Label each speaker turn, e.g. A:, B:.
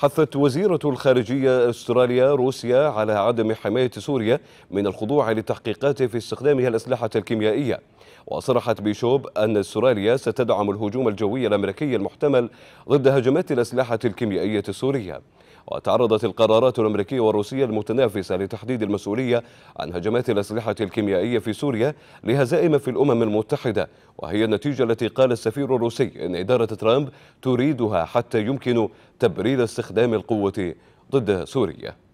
A: حثت وزيرة الخارجية استراليا روسيا على عدم حماية سوريا من الخضوع للتحقيقات في استخدامها الأسلحة الكيميائية وصرحت بيشوب أن استراليا ستدعم الهجوم الجوي الأمريكي المحتمل ضد هجمات الأسلحة الكيميائية السورية وتعرضت القرارات الأمريكية والروسية المتنافسة لتحديد المسؤولية عن هجمات الأسلحة الكيميائية في سوريا لهزائم في الأمم المتحدة وهي النتيجة التي قال السفير الروسي أن إدارة ترامب تريدها حتى يمكن تبرير استخدام القوة ضد سوريا